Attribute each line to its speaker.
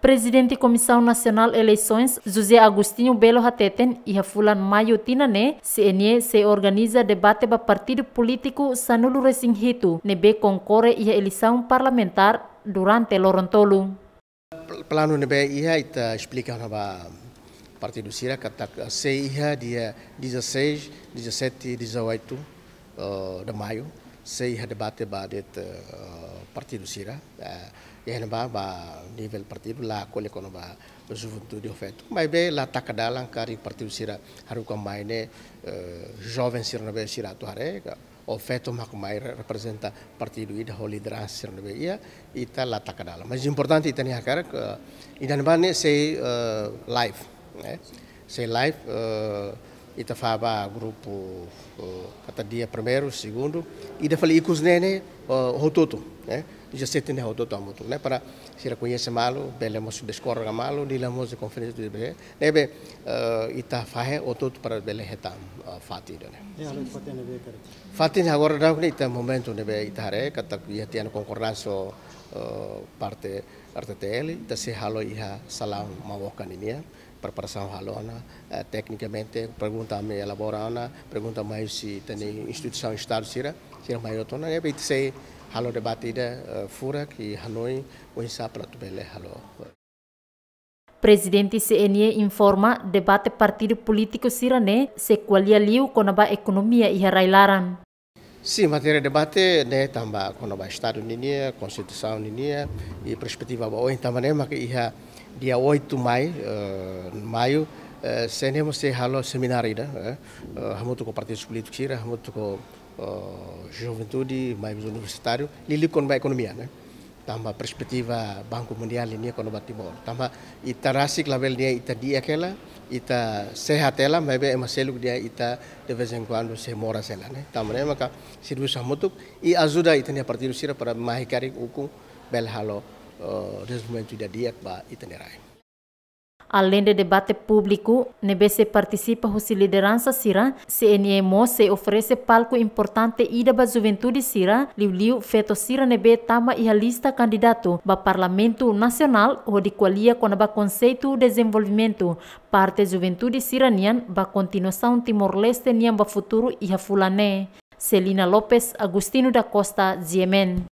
Speaker 1: Presidente Comissão Nacional Eleições, José Agostinho Belo Hateten e Rafulan Maio Tinané, CNE se organiza debate para partido político Sanulu Resinghito, nebe concorre e eleição parlamentar durante Lorontolu.
Speaker 2: Plano nebe ia ita explica nova partido Sira kata tá se ia dia 16, 17 e 18 uh, de maio, se ia debate para partido sira yehna ba ba nivel partido la kole kono ba juventude ofeto mai be la takada lankari partido sira haru ko mai né eh, jovem sira na be sira to hare eh, ofeto mak mai representa partido ida holi dras sira na be ia ita la takada mas importante ita ni hakara idan ba ne sei live eh, sei live itafaba grupo uh, Catadia primeiro, segundo, e da falei icos nene uh, rototo, né? Já se tem rototo a né? Para se reconhecer malo, belemos descorra malo, dilamos de conferência do bebê, né? Be uh, ita para bele hetam uh, né? Fati agora dá né? Ita momento né? Be ita hare, kata ia tian concordância concorrência parte RTTL, da se halo iha salam mawokan ini ya preparação ralona, aluna, eh, tecnicamente, pergunta-me elaborona, pergunta-me se tem instituição Estado, se era maior, então, é bem dizer, halo debatida eh, fura que Hanoi, o para tu bele halo.
Speaker 1: Presidente CNE informa debate partido político sirane né? se qualia liu konaba economia e iharailaran.
Speaker 2: Sim, matéria de debate, né, também, quando vai Estado Ninia, Constituição Ninia e perspectiva boa, então, né, mas ia dia 8 de maio, uh, maio, uh, eh, senemos se halo seminário, né, uh, com partidos políticos, sira, com uh, juventude, mais universitário, lili com a economia, né. tambah perspektiva bangku Mundial ini kono batibol tambah ita rasik label dia ita dia kela ita sehat ela mebe ema seluk dia ita de vez anu se mora sela ne ne maka sirbu samutuk i azuda ita itania partido sira para mahikari uku belhalo halo uh, dia diet ba ita nerai
Speaker 1: Além de debate público, NBC participa os liderança Sira, CNMO se oferece palco importante ida ba juventude Sira, Liu Liu feto Sira nebe tama e a lista candidato ba Parlamento Nacional ou de qualia com ba conceito desenvolvimento, parte juventude siranian ba continuação Timor-Leste nian ba futuro e a fulané. Celina Lopes, Agustino da Costa, Ziemen.